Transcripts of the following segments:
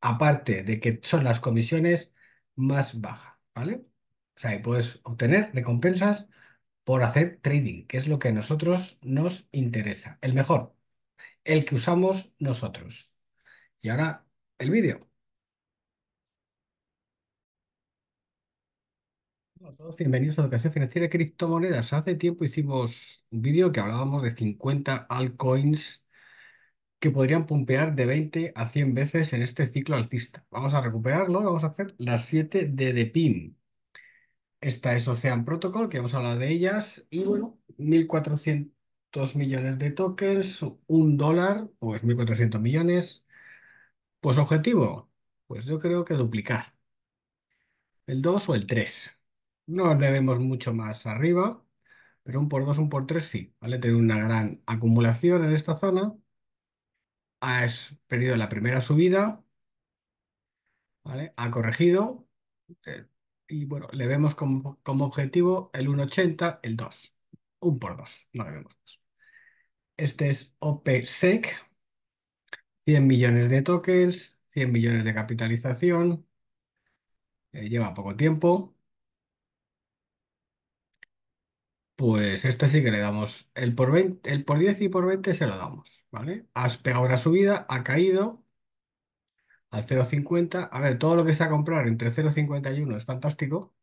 aparte de que son las comisiones más bajas, ¿vale? O sea, puedes obtener recompensas por hacer trading, que es lo que a nosotros nos interesa, el mejor, el que usamos nosotros. Y ahora el vídeo. Hola a todos, bienvenidos a Educación Financiera de Criptomonedas. Hace tiempo hicimos un vídeo que hablábamos de 50 altcoins que podrían pumpear de 20 a 100 veces en este ciclo alcista. Vamos a recuperarlo, vamos a hacer las 7 de The Pin. Esta es Ocean Protocol, que hemos hablado de ellas, y bueno, 1.400 millones de tokens, un dólar, pues 1.400 millones. Pues objetivo, pues yo creo que duplicar. El 2 o el 3. No debemos mucho más arriba, pero un por 2, un por 3 sí, ¿vale? Tener una gran acumulación en esta zona ha perdido la primera subida, ¿vale? ha corregido eh, y bueno, le vemos como, objetivo el 1,80, el 2, 1 por 2, no le vemos más. Este es OPSEC, 100 millones de tokens, 100 millones de capitalización, eh, lleva poco tiempo, Pues este sí que le damos el por 20, el por 10 y por 20 se lo damos, ¿vale? Has pegado una subida, ha caído al 0,50. A ver, todo lo que sea comprar entre 0,50 y 1 es fantástico.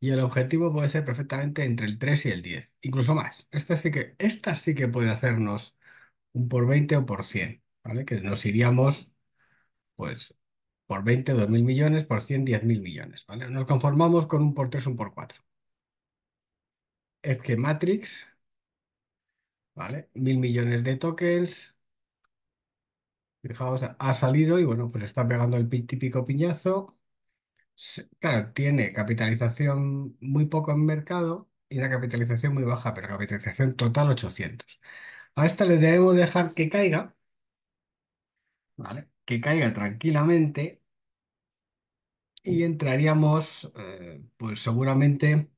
Y el objetivo puede ser perfectamente entre el 3 y el 10, incluso más. Esta sí que, esta sí que puede hacernos un por 20 o por 100, ¿vale? Que nos iríamos, pues, por 20, 2.000 millones, por 100, 10.000 millones, ¿vale? Nos conformamos con un por 3, un por 4 es que Matrix, ¿vale? Mil millones de tokens. Fijaos, ha salido y bueno, pues está pegando el típico piñazo. Claro, tiene capitalización muy poco en mercado y una capitalización muy baja, pero capitalización total 800. A esta le debemos dejar que caiga, ¿vale? Que caiga tranquilamente y entraríamos, eh, pues seguramente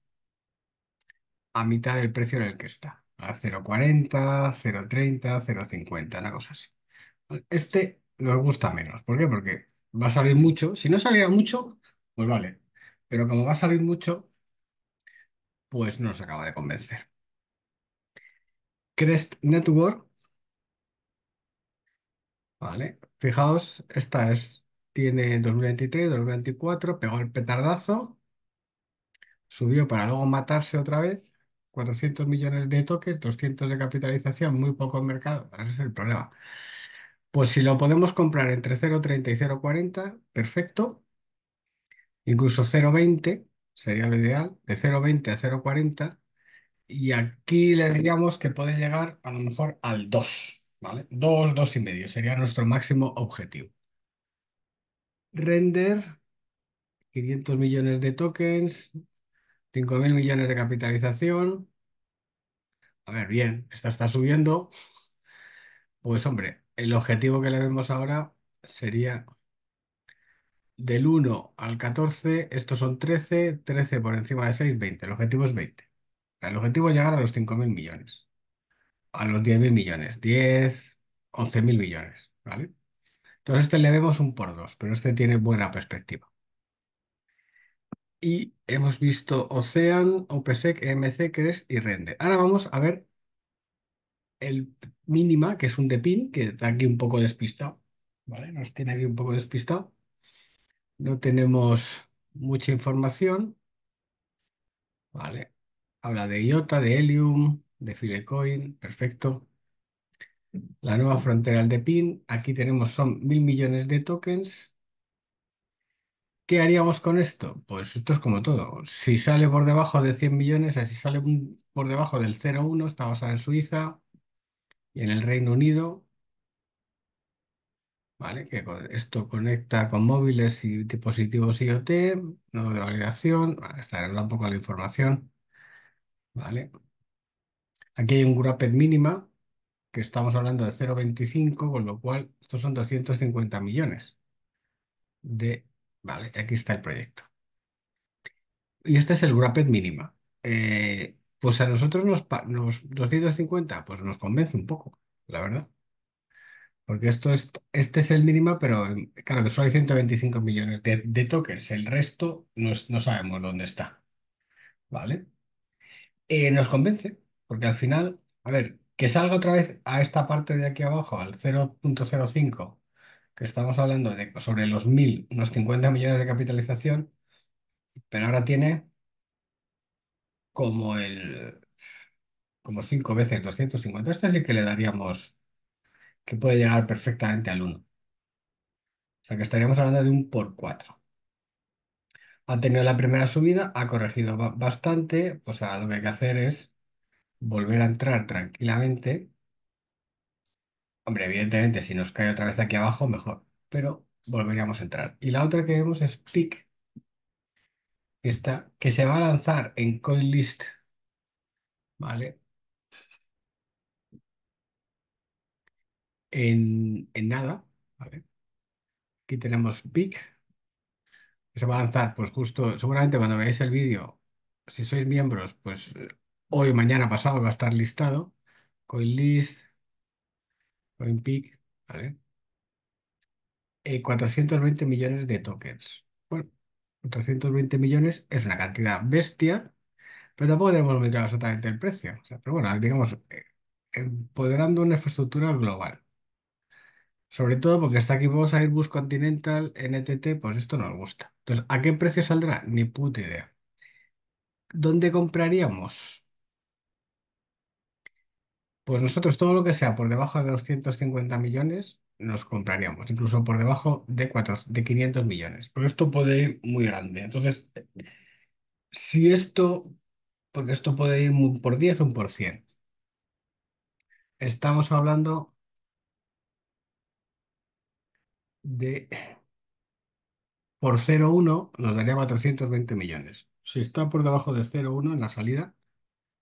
a mitad del precio en el que está, a 0,40, 0,30, 0,50, una cosa así. Este nos gusta menos. ¿Por qué? Porque va a salir mucho. Si no saliera mucho, pues vale. Pero como va a salir mucho, pues no nos acaba de convencer. Crest Network. Vale. Fijaos, esta es, tiene 2023, 2024, pegó el petardazo, subió para luego matarse otra vez 400 millones de tokens, 200 de capitalización, muy poco en mercado, ese es el problema. Pues si lo podemos comprar entre 0.30 y 0.40, perfecto. Incluso 0.20 sería lo ideal, de 0.20 a 0.40. Y aquí le diríamos que puede llegar a lo mejor al 2, ¿vale? 2, 2.5, y medio sería nuestro máximo objetivo. Render, 500 millones de tokens, 5.000 millones de capitalización. A ver, bien, esta está subiendo. Pues hombre, el objetivo que le vemos ahora sería del 1 al 14, estos son 13, 13 por encima de 6, 20. El objetivo es 20. El objetivo es llegar a los 5.000 millones, a los 10.000 millones, 10, 11.000 millones, ¿vale? Entonces este le vemos un por dos, pero este tiene buena perspectiva y hemos visto Ocean, OPSEC, EMC, CRES y Rende. Ahora vamos a ver el mínima, que es un depin, que está aquí un poco despistado, ¿vale? Nos tiene aquí un poco despistado. No tenemos mucha información, ¿vale? Habla de IOTA, de Helium, de Filecoin, perfecto. La nueva frontera al depin, aquí tenemos son mil millones de tokens, ¿Qué haríamos con esto? Pues esto es como todo. Si sale por debajo de 100 millones, si sale por debajo del 0,1, está basada en Suiza y en el Reino Unido. ¿Vale? Que esto conecta con móviles y dispositivos IoT, no de validación, vale, está un poco la información. ¿Vale? Aquí hay un grupo mínima, que estamos hablando de 0,25, con lo cual estos son 250 millones de Vale, aquí está el proyecto. Y este es el wrapped mínima. Eh, pues a nosotros nos, nos 250, pues nos convence un poco, la verdad. Porque esto es, este es el mínima, pero claro que solo hay 125 millones de, tokens. El resto no, sabemos dónde está. ¿Vale? Eh, nos convence, porque al final, a ver, que salga otra vez a esta parte de aquí abajo, al 0.05, que estamos hablando de sobre los 1.000, unos 50 millones de capitalización, pero ahora tiene como el como 5 veces 250. Este sí que le daríamos que puede llegar perfectamente al 1. O sea que estaríamos hablando de un por 4. Ha tenido la primera subida, ha corregido bastante, pues ahora lo que hay que hacer es volver a entrar tranquilamente Hombre, evidentemente, si nos cae otra vez aquí abajo, mejor, pero volveríamos a entrar. Y la otra que vemos es PIC, Esta, que se va a lanzar en CoinList. ¿Vale? En, nada, ¿vale? Aquí tenemos PIC, que se va a lanzar, pues justo, seguramente cuando veáis el vídeo, si sois miembros, pues hoy, mañana, pasado va a estar listado. CoinList pic, ¿vale? 420 eh, millones de tokens. Bueno, 420 millones es una cantidad bestia, pero tampoco tenemos meter exactamente el precio. pero bueno, digamos, eh, empoderando una infraestructura global. Sobre todo porque hasta aquí vamos a ir Bus Continental, NTT, pues esto nos gusta. Entonces, ¿a qué precio saldrá? Ni puta idea. ¿Dónde compraríamos? Pues nosotros todo lo que sea por debajo de los 150 millones nos compraríamos, incluso por debajo de, de 500 millones, pero esto puede ir muy grande. Entonces, si esto, porque esto puede ir por 10 o un por 100, estamos hablando de por 0,1 nos daría 420 millones. Si está por debajo de 0,1 en la salida,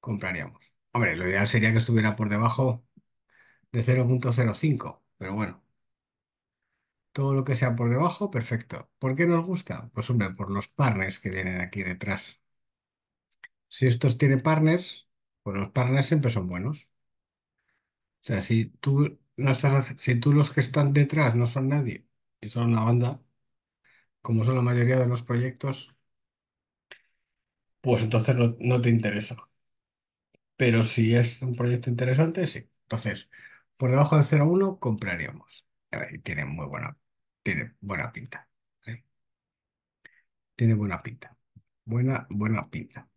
compraríamos. Hombre, lo ideal sería que estuviera por debajo de 0.05, pero bueno, todo lo que sea por debajo, perfecto. ¿Por qué nos gusta? Pues hombre, por los partners que vienen aquí detrás. Si estos tienen partners, pues los partners siempre son buenos. O sea, si tú, no estás, si tú los que están detrás no son nadie y son una banda, como son la mayoría de los proyectos, pues entonces no te interesa. Pero si es un proyecto interesante, sí. Entonces, por debajo de 0,1 compraríamos. A tiene muy buena, tiene buena pinta. ¿eh? Tiene buena pinta. Buena, buena pinta.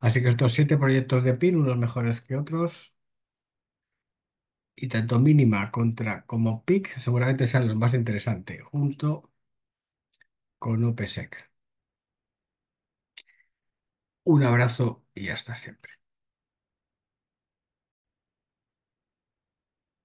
Así que estos siete proyectos de PIN, unos mejores que otros. Y tanto mínima contra como PIC seguramente sean los más interesantes, junto con OPSEC. Un abrazo y hasta siempre.